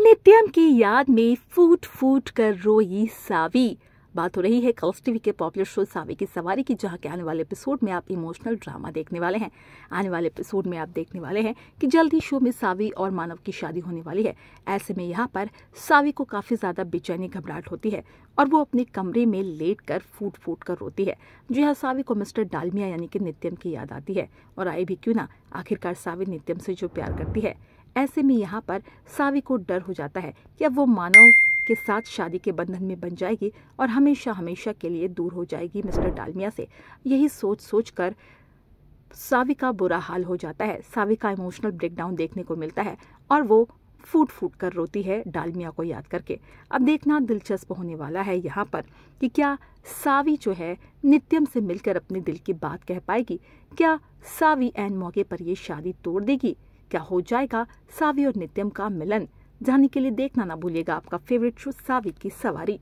नित्यम की याद में फूट फूट कर रोई सावी बात हो रही है कल्स टीवी के पॉपुलर शो सावी की सवारी की जहाँ के आने वाले एपिसोड में आप इमोशनल ड्रामा देखने वाले हैं आने वाले एपिसोड में आप देखने वाले हैं कि जल्द ही शो में सावी और मानव की शादी होने वाली है ऐसे में यहाँ पर सावी को काफ़ी ज़्यादा बेचैनी घबराहट होती है और वो अपने कमरे में लेट कर फूट फूट कर रोती है जो यहाँ सावी को मिस्टर डालमिया यानी कि नित्यम की याद आती है और आई भी क्यों ना आखिरकार सावी नित्यम से जो प्यार करती है ऐसे में यहाँ पर सावी को डर हो जाता है कि अब वो मानव के साथ शादी के बंधन में बन जाएगी और हमेशा हमेशा के लिए दूर हो जाएगी मिस्टर डालमिया से यही सोच सोच कर सावी का बुरा हाल हो जाता है सावी का इमोशनल ब्रेकडाउन देखने को मिलता है और वो फूट फूट कर रोती है डालमिया को याद करके अब देखना दिलचस्प होने वाला है यहाँ पर कि क्या सावी जो है नित्यम से मिलकर अपने दिल की बात कह पाएगी क्या सावी एन मौके पर ये शादी तोड़ देगी क्या हो जाएगा सावी और नित्यम का मिलन जाने के लिए देखना ना भूलिएगा आपका फेवरेट शो सावी की सवारी